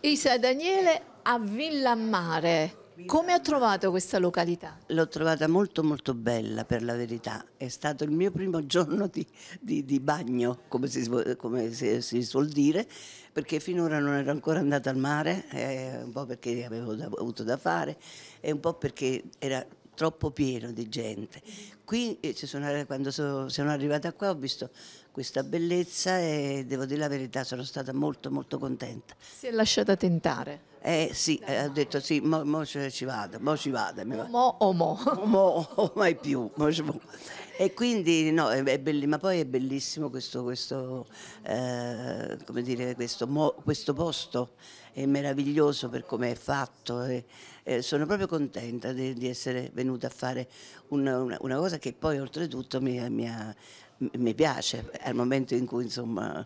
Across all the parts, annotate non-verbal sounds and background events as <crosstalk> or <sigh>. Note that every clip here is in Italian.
Isa Daniele a Villammare. Come ha trovato questa località? L'ho trovata molto molto bella per la verità, è stato il mio primo <laughs> giorno di, di, di bagno, come, si, come si, si, suol dire, perché finora non ero ancora andata al mare, eh, un po' perché avevo da, avuto da fare e un po' perché era troppo pieno di gente. Qui, eh, eh, quando sono, arrivata qua, ho visto questa bellezza e devo dire la verità, sono stata molto molto contenta. Si è lasciata tentare. Eh sì, eh, ho detto sì, mo, mo ci vado, mo ci vado. Mo, mo o mo. Mo o mai più. Mo, e quindi no, è, è belli, ma poi è bellissimo questo, questo, eh, dire, questo, mo, questo posto è meraviglioso per come è fatto. E, eh. eh, sono proprio contenta di, di, essere venuta a fare una, una, una cosa che poi oltretutto mi, mi, ha, mi, piace al momento in cui insomma...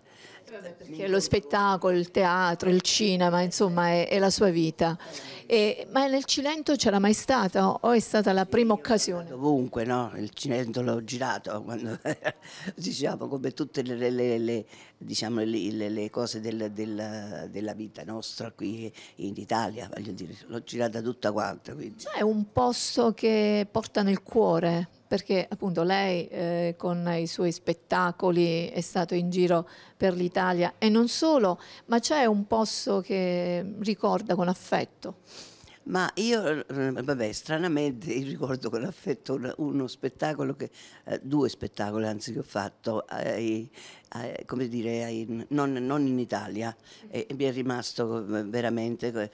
Perché lo spettacolo, il teatro, il cinema, insomma è, è la sua vita. E, ma nel Cilento c'era mai stata o è stata la prima occasione? Ovunque, no? Il Cilento l'ho girato, quando, <laughs> diciamo come tutte le, le, le diciamo, le, le, cose del, del, della vita nostra qui in Italia, voglio dire, l'ho girata tutta quanta. Quindi. C'è cioè, un posto che porta nel cuore, perché appunto lei eh, con i suoi spettacoli è stato in giro per l'Italia e non solo, ma c'è un posto che ricorda con affetto. Ma io, eh, vabbè, stranamente ricordo con affetto uno spettacolo, che, eh, due spettacoli anzi che ho fatto, ai, ai, come dire, ai, non, non, in Italia, e, e, mi è rimasto eh, veramente,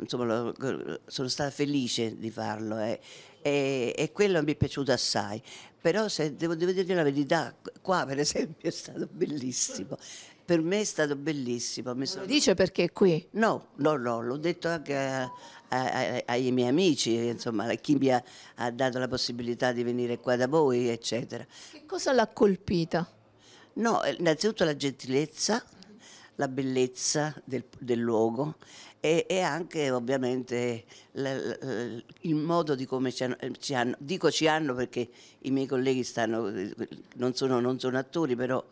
insomma, lo, sono stata felice di farlo. Eh. E, e, quello mi è piaciuto assai. Però se devo, devo dire la verità, qua per esempio è stato bellissimo per me è stato bellissimo. Mi sono... Lo dice perché è qui? No, no, no, l'ho detto anche a, a, ai miei amici, insomma, a chi mi ha, ha, dato la possibilità di venire qua da voi, eccetera. Che cosa l'ha colpita? No, eh, innanzitutto la gentilezza, la bellezza del, del luogo e, e, anche ovviamente la, la, il modo di come ci hanno, ci hanno, dico ci hanno perché i miei colleghi stanno, non sono, non sono attori, però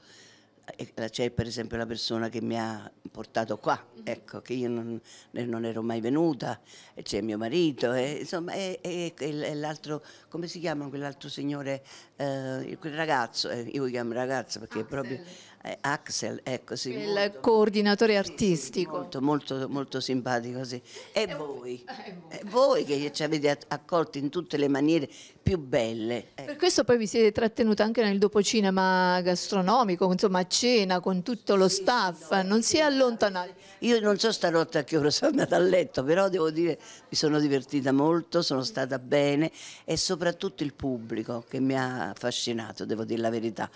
eh, c'è per esempio la persona che mi ha portato qua, mhm. ecco, che io non, eh, non ero mai venuta, c'è mio marito, e, eh, insomma, e, l'altro, come si chiama quell'altro signore, eh, quel ragazzo, eh, io lo chiamo ragazzo perché Axel. è proprio eh, Axel, ecco sì. Il molto, coordinatore artistico. Molto, molto, molto simpatico, sì. E, voi, <laughs> E eh, voi che ci avete accolti in tutte le maniere più belle. Ecco. Per questo poi vi siete trattenuta anche nel dopocinema gastronomico, insomma a cena con tutto lo sì, staff, no, non si è allontanati. Io non so stanotte a che ora sono andata a letto, però devo dire mi sono divertita molto, sono stata bene e soprattutto il pubblico che mi ha affascinato, devo dire la verità.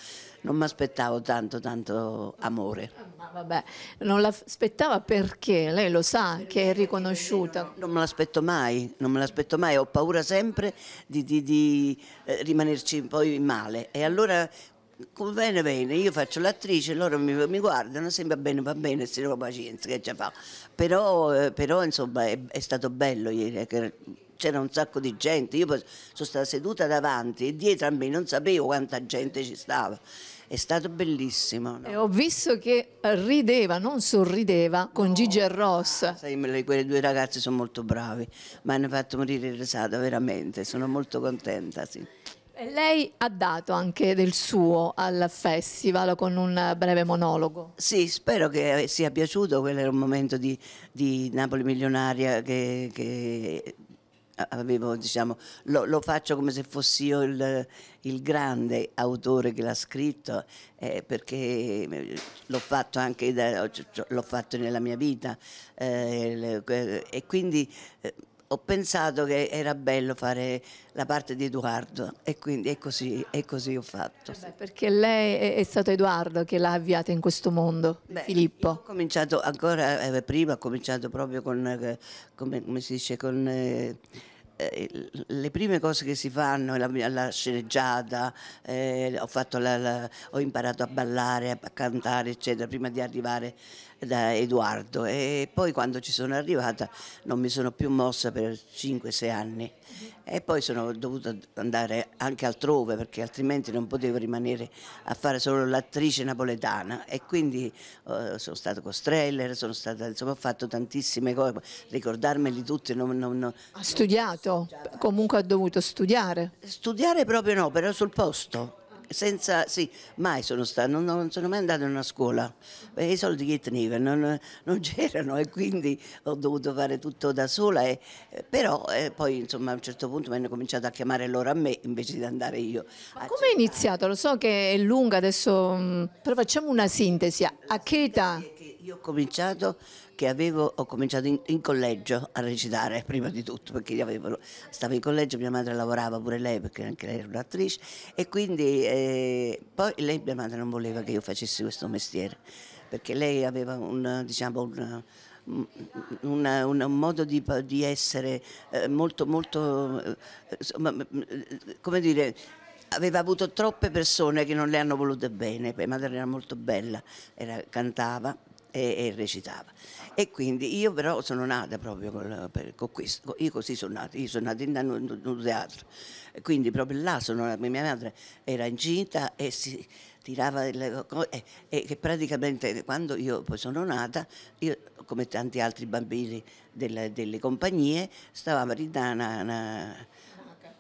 Non mi aspettavo tanto, tanto tanto amore. Ma vabbè, non l'aspettava perché lei lo sa che è riconosciuta. Non me l'aspetto mai, non me l'aspetto mai, ho paura sempre di, di, di eh, rimanerci poi male. E allora bene bene, io faccio l'attrice, loro mi, mi, guardano, sembra bene, va bene, se no pazienza, che già fa. Però, eh, però insomma è, è stato bello ieri. Eh, che, c'era un sacco di gente, io sono stata seduta davanti e dietro a me non sapevo quanta gente ci stava. È stato bellissimo. No? ho visto che rideva, non sorrideva, con Gigi e Ross. Ah, sai, quelle due ragazze sono molto bravi, mi hanno fatto morire risata veramente, sono molto contenta. Sì. Lei ha dato anche del suo al festival con un breve monologo. Sì, spero che sia piaciuto, quello era un momento di, di Napoli milionaria che, che avevo, diciamo, lo, lo, faccio come se fossi io il, il grande autore che l'ha scritto, eh, perché eh, l'ho fatto anche da, l'ho fatto nella mia vita eh, e quindi eh, ho pensato che era bello fare la parte di Edoardo e quindi è così, è così ho fatto. Eh beh, perché lei è, è, stato Edoardo che l'ha avviata in questo mondo, Beh, Filippo. Ho cominciato ancora eh, prima, ho cominciato proprio con, come, come si dice, con... Eh, le prime cose che si fanno, la, la sceneggiata, eh, ho, la, la, ho, imparato a ballare, a cantare, eccetera, prima di arrivare da Edoardo e poi quando ci sono arrivata non mi sono più mossa per 5-6 anni e poi sono dovuta andare anche altrove perché altrimenti non potevo rimanere a fare solo l'attrice napoletana e quindi eh, sono stata con Streller, sono stata, insomma ho fatto tantissime cose, ricordarmeli tutte. Non, non, non, ha studiato? Comunque ha dovuto studiare? Studiare proprio no, però sul posto senza, sì, mai sono stata, non, non, sono mai andata in una scuola, perché i soldi che tenevo non, non <laughs> c'erano e quindi ho dovuto fare tutto da sola, e, eh, però e eh, poi insomma a un certo punto mi hanno cominciato a chiamare loro a me invece di andare io. Ma ah, come è certo. iniziato? Lo so che è lunga adesso, mm, però facciamo una sintesi, a che età? Io ho cominciato, che avevo, ho cominciato in, in, collegio a recitare prima di tutto, perché avevo, stavo in collegio, mia madre lavorava pure lei, perché anche lei era un'attrice, e quindi eh, poi lei, mia madre, non voleva che io facessi questo mestiere, perché lei aveva un, diciamo, un, una, un, un modo di, di essere eh, molto, molto, eh, insomma, come dire, aveva avuto troppe persone che non le hanno volute bene, mia madre era molto bella, era, cantava e, e, recitava. E quindi io però sono nata proprio con, per, con questo, io così sono nata, io sono nata in un, teatro, quindi proprio là sono nata, mia madre era incinta e si tirava delle cose e, e che praticamente quando io poi sono nata, io come tanti altri bambini delle, delle compagnie, stavamo a Ridana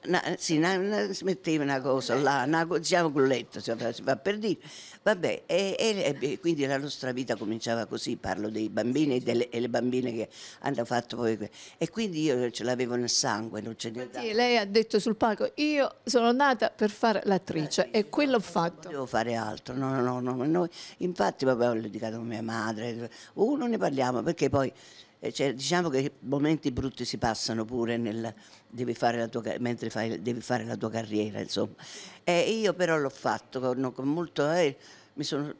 una, sì, una, una, si una cosa là, una gozziava diciamo, letto, si va per dire. Vabbè, e, e, e, quindi la nostra vita cominciava così, parlo dei bambini e delle e le bambine che hanno fatto poi... E quindi io ce l'avevo nel sangue, non ce ne Sì, lei ha detto sul palco, io sono nata per fare l'attrice eh, sì, e quello ho fatto. Devo fare altro, no, no, no. no. Noi, infatti, vabbè, l'ho dedicato a mia madre, uh, ne parliamo perché poi... Eh, cioè, diciamo che momenti brutti si passano pure nel, devi fare tua, mentre fai, devi fare la tua carriera, insomma. E io però l'ho fatto con, con molto... Eh, sono,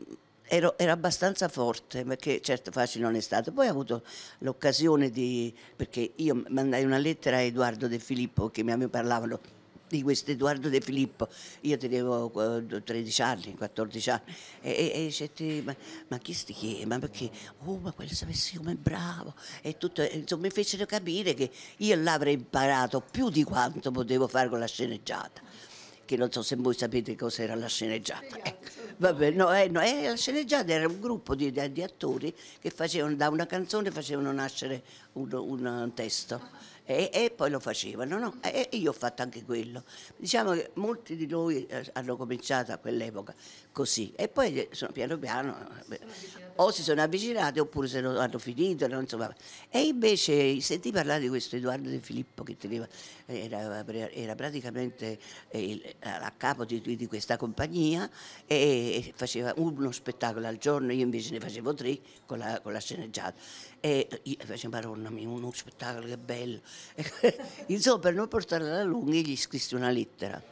ero, ero, abbastanza forte, perché certo facile non è stato. Poi ho avuto l'occasione di... perché io mandai una lettera a Edoardo De Filippo che mi, mi parlavano di questo Edoardo De Filippo, io tenevo 13 eh, anni, 14 anni, e, e, e ma, ma, chi sti chi? Ma perché? Oh, ma quello sapessi come è bravo, e tutto, insomma mi fecero capire che io l'avrei imparato più di quanto potevo fare con la sceneggiata, che non so se voi sapete cos'era la sceneggiata. Eh, vabbè, no, eh, no, eh, la sceneggiata era un gruppo di, di, attori che facevano, da una canzone facevano nascere un, un, un testo e, e poi lo facevano, no? E, e, io ho fatto anche quello. Diciamo che molti di noi eh, hanno cominciato a quell'epoca così. E poi sono, piano piano beh, o si sono avvicinati oppure se lo hanno finito, non so. E invece sentì parlare di questo Edoardo De Filippo che teneva, era, era praticamente eh, il, a capo di, di, questa compagnia e faceva uno spettacolo al giorno, io invece ne facevo tre con la, con la sceneggiata. E io facevo, madonna uno spettacolo che bello. <laughs> Insomma, per non portarla alla lunga gli scrissi una lettera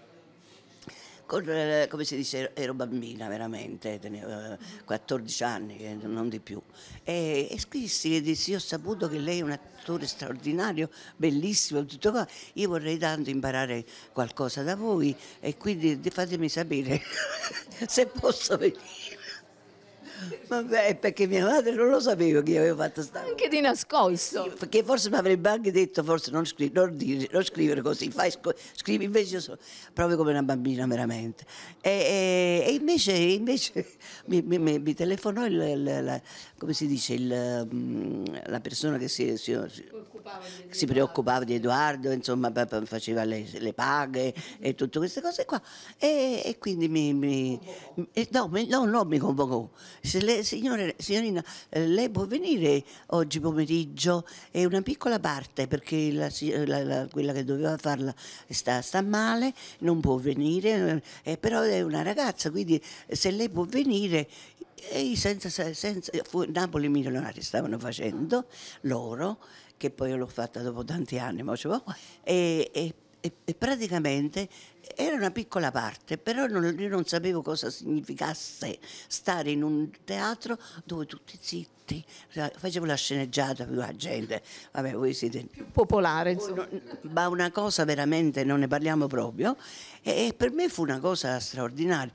con, come si dice, ero bambina veramente, tenevo 14 eh, anni, eh, non di più, e, e scrissi e dissi, ho saputo che lei è un attore straordinario, bellissimo, tutto qua, io vorrei tanto imparare qualcosa da voi e quindi fatemi sapere <laughs> se posso venire. Vabbè, perché mia madre non lo sapeva che io avevo fatto sta Anche di nascosto. Perché forse mi avrebbe anche detto, forse non, scri- non, dire, non scrivere così, fai sc- scrivi invece sono proprio come una bambina veramente. E, e, e invece, invece <laughs> mi, mi, mi, mi, telefonò il, il, la, come si dice, il, mm, la persona che si, si, si, si, preoccupava di Edoardo, insomma faceva le, le paghe e tutte queste cose qua. E, e quindi mi... mi no, no, no, mi convocò dice, le, signore, signorina, eh, lei può venire oggi pomeriggio? È una piccola parte perché la, eh, la, la, quella che doveva farla sta, sta male, non può venire, eh, eh però è una ragazza, quindi se lei può venire e senza, senza, fu, Napoli Milionari stavano facendo loro, che poi l'ho fatta dopo tanti anni, ma ce l'ho, e, e e, e praticamente era una piccola parte, però non, io non sapevo cosa significasse stare in un teatro dove tutti zitti, facevo la sceneggiata più la gente, vabbè voi siete... Più popolare insomma. Ma una cosa veramente, non ne parliamo proprio, e, e per me fu una cosa straordinaria,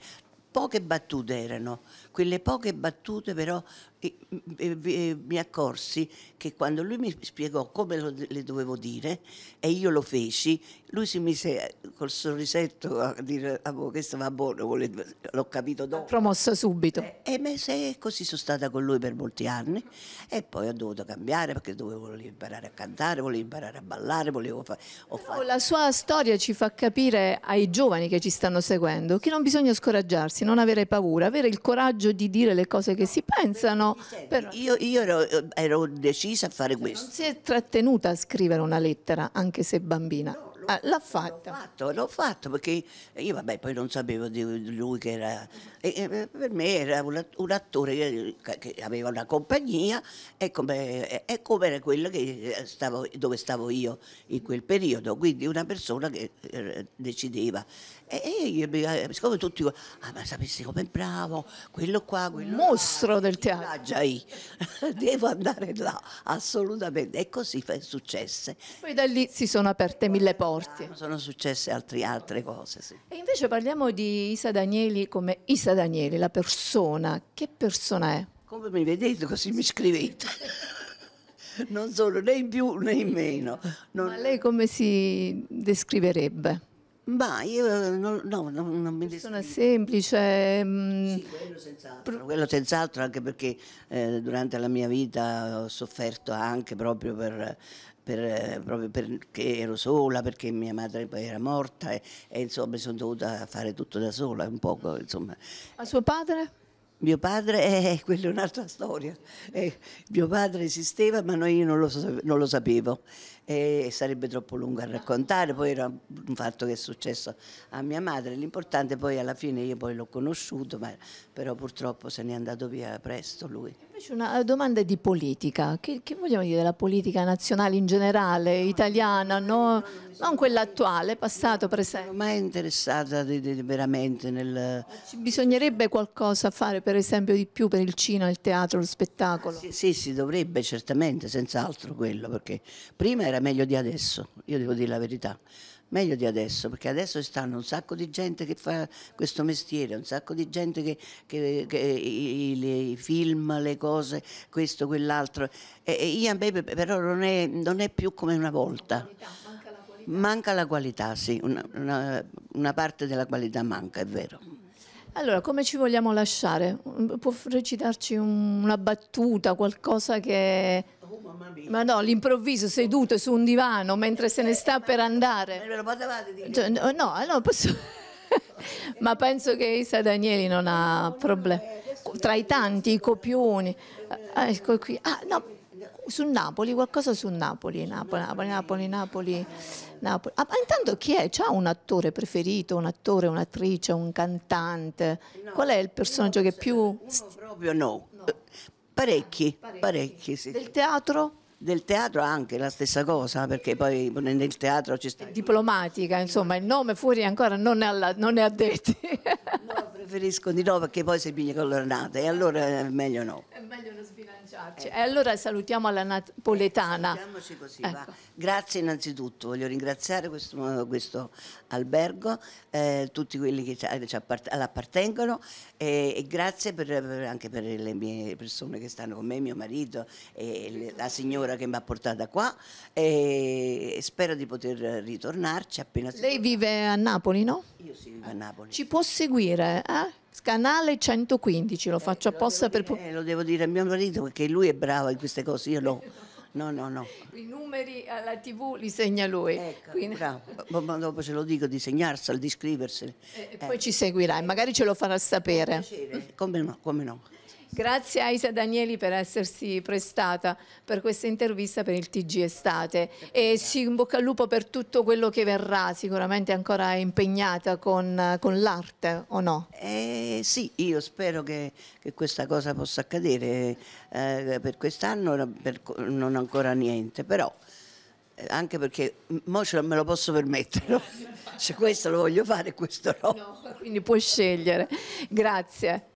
poche battute erano, quelle poche battute però e, e, e, mi accorsi che quando lui mi spiegò come lo, le dovevo dire e io lo feci, lui si mise col sorrisetto a dire ah, boh, questo va buono, l'ho capito dopo. Promossa subito. Eh, e, e così sono stata con lui per molti anni e poi ho dovuto cambiare perché dovevo imparare a cantare, volevo imparare a ballare, volevo fare... Fatto... Oh, la sua storia ci fa capire ai giovani che ci stanno seguendo che non bisogna scoraggiarsi, non avere paura, avere il coraggio di dire le cose che si pensano però... Io, io ero, ero, decisa a fare questo. Non si è trattenuta a scrivere una lettera, anche se bambina. No, ah, l'ha fatta. L'ho fatto, l'ho fatto perché io vabbè poi non sapevo di lui che era... E, per me era un, attore che, che aveva una compagnia e come, e come era quello eh, stavo, dove stavo io in quel periodo, quindi una persona che eh, decideva. E, io e eh, siccome tutti, ah, ma sapessi com'è bravo, quello qua, quello Mostro là, del teatro. Già io. <laughs> Devo andare là, assolutamente. E così successo. Poi da lì si sono aperte Poi mille porte. Sono successe altri, altre cose, sì. E invece parliamo di Isa Danieli come Isa Danieli, la persona. Che persona è? Come mi vedete, così mi scrivete. <laughs> non sono né in più né in meno. Non... Ma lei come si descriverebbe? Ma io non, no, non, non mi Persona descrivo. semplice. Mm, sì, quello senz'altro, quello senz'altro anche perché eh, durante la mia vita ho sofferto anche proprio per, per, proprio perché ero sola, perché mia madre poi era morta e, e insomma mi sono dovuta fare tutto da sola un poco. Insomma. A suo padre? Mio padre, eh, eh quella è un'altra storia. Eh, mio padre esisteva, ma io non lo, non lo sapevo e sarebbe troppo lungo a raccontare, poi era un fatto che è successo a mia madre, l'importante poi alla fine io poi l'ho conosciuto, ma, però purtroppo se n'è andato via presto lui. Invece una eh, domanda di politica, che, che vogliamo dire della politica nazionale in generale, no, italiana, no, non quella attuale, passato, presente? Non sono mai interessata di, di, veramente nel... Ci bisognerebbe qualcosa fare per esempio di più per il cinema, il teatro, lo spettacolo? Ah, sì, sì, si dovrebbe certamente, senz'altro quello, perché prima era era meglio di adesso, io devo dire la verità, meglio di adesso, perché adesso stanno un sacco di gente che fa questo mestiere, un sacco di gente che, che, che i, i, film, le cose, questo, quell'altro. E, e Ian Baby però non è, non è, più come una volta. Manca la qualità, sì, una, una, una parte della qualità manca, è vero. Allora, come ci vogliamo lasciare? Può recitarci una battuta, qualcosa che ma no, all'improvviso seduto su un divano mentre se ne sta per andare. Me lo potevate dire? Cioè, no, no posso... <laughs> ma penso che Isa Danieli non ha problemi. Tra i tanti, i copioni. Ah, ecco qui. Ah, no, su Napoli, qualcosa su Napoli, Napoli, Napoli, Napoli, Napoli. Ah, ma intanto chi è? C'ha un attore preferito, un attore, un'attrice, un cantante? Qual è il personaggio che più... Proprio no. Parecchi, parecchi, parecchi sì. Del teatro? Del teatro anche la stessa cosa, perché poi nel teatro ci sta... Diplomatica, insomma, il nome fuori ancora non è, alla, non è addetti. no, preferisco di no, perché poi si piglia con l'ornata, e allora è meglio no. È meglio non agganciarci. E ecco. eh. allora salutiamo alla napoletana. Eh, così, ecco. Grazie innanzitutto, voglio ringraziare questo, questo albergo, eh, tutti quelli che eh, all'appartengono e, grazie per, per, anche per le mie persone che stanno con me, mio marito e la signora che mi ha portata qua e spero di poter ritornarci appena... Lei vive a Napoli, no? Io sì, vivo a Napoli. Ci può seguire, eh? Canale 115, lo eh, faccio eh, apposta lo per... Dire, eh, lo devo dire a mio marito perché lui è bravo in queste cose, io no. No, no, no. I numeri alla TV li segna lui. Ecco, Quindi... bravo. Ma boh, boh, dopo ce lo dico di segnarselo, di scriverseli. Eh, e, eh. poi ci seguirai, magari ce lo farà sapere. Come no, come no. Grazie a Isa Danieli per essersi prestata per questa intervista per il TG Estate e sì, in bocca al lupo per tutto quello che verrà, sicuramente ancora impegnata con, con l'arte o no? Eh, sì, io spero che, che, questa cosa possa accadere, eh, per quest'anno non ancora niente, però eh, anche perché mo me lo posso permettere, <laughs> se questo lo voglio fare questo no. no quindi puoi scegliere, grazie.